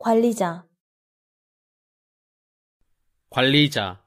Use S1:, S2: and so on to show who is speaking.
S1: 관리자
S2: 관리자